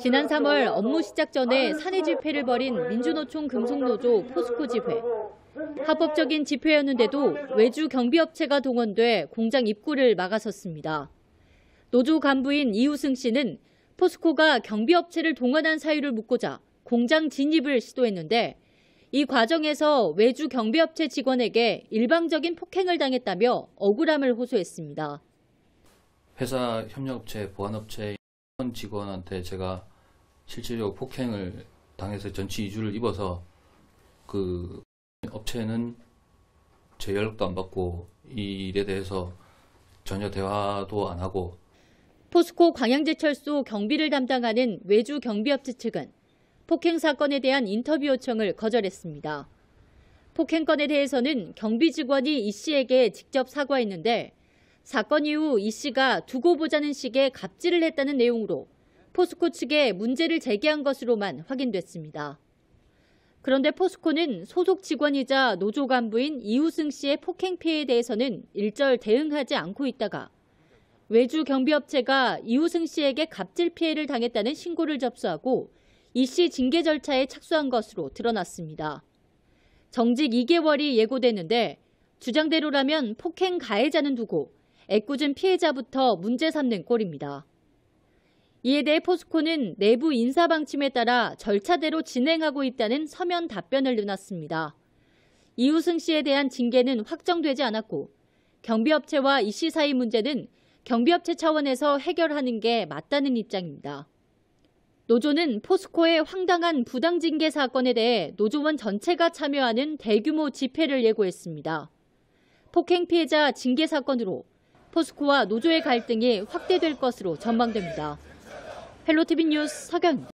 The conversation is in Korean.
지난 3월 업무 시작 전에 사내 집회를 벌인 민주노총 금속노조 포스코 집회. 합법적인 집회였는데도 외주 경비업체가 동원돼 공장 입구를 막아섰습니다. 노조 간부인 이우승 씨는 포스코가 경비업체를 동원한 사유를 묻고자 공장 진입을 시도했는데 이 과정에서 외주 경비업체 직원에게 일방적인 폭행을 당했다며 억울함을 호소했습니다. 회사 협력업체, 보안업체 현 직원한테 제가 실질적으로 폭행을 당해서 전치 2주를 입어서 그 업체는 제 연락도 안 받고 이 일에 대해서 전혀 대화도 안 하고 포스코 광양제철소 경비를 담당하는 외주 경비업체 측은 폭행 사건에 대한 인터뷰 요청을 거절했습니다. 폭행건에 대해서는 경비 직원이 이 씨에게 직접 사과했는데 사건 이후 이 씨가 두고 보자는 식의 갑질을 했다는 내용으로 포스코 측에 문제를 제기한 것으로만 확인됐습니다. 그런데 포스코는 소속 직원이자 노조 간부인 이우승 씨의 폭행 피해에 대해서는 일절 대응하지 않고 있다가 외주 경비업체가 이우승 씨에게 갑질 피해를 당했다는 신고를 접수하고 이 씨 징계 절차에 착수한 것으로 드러났습니다. 정직 2개월이 예고되는데 주장대로라면 폭행 가해자는 두고 애꿎은 피해자부터 문제 삼는 꼴입니다. 이에 대해 포스코는 내부 인사 방침에 따라 절차대로 진행하고 있다는 서면 답변을 내놨습니다. 이우승 씨에 대한 징계는 확정되지 않았고 경비업체와 이 씨 사이 문제는 경비업체 차원에서 해결하는 게 맞다는 입장입니다. 노조는 포스코의 황당한 부당징계 사건에 대해 노조원 전체가 참여하는 대규모 집회를 예고했습니다. 폭행 피해자 징계 사건으로 포스코와 노조의 갈등이 확대될 것으로 전망됩니다. 헬로티비 뉴스 서경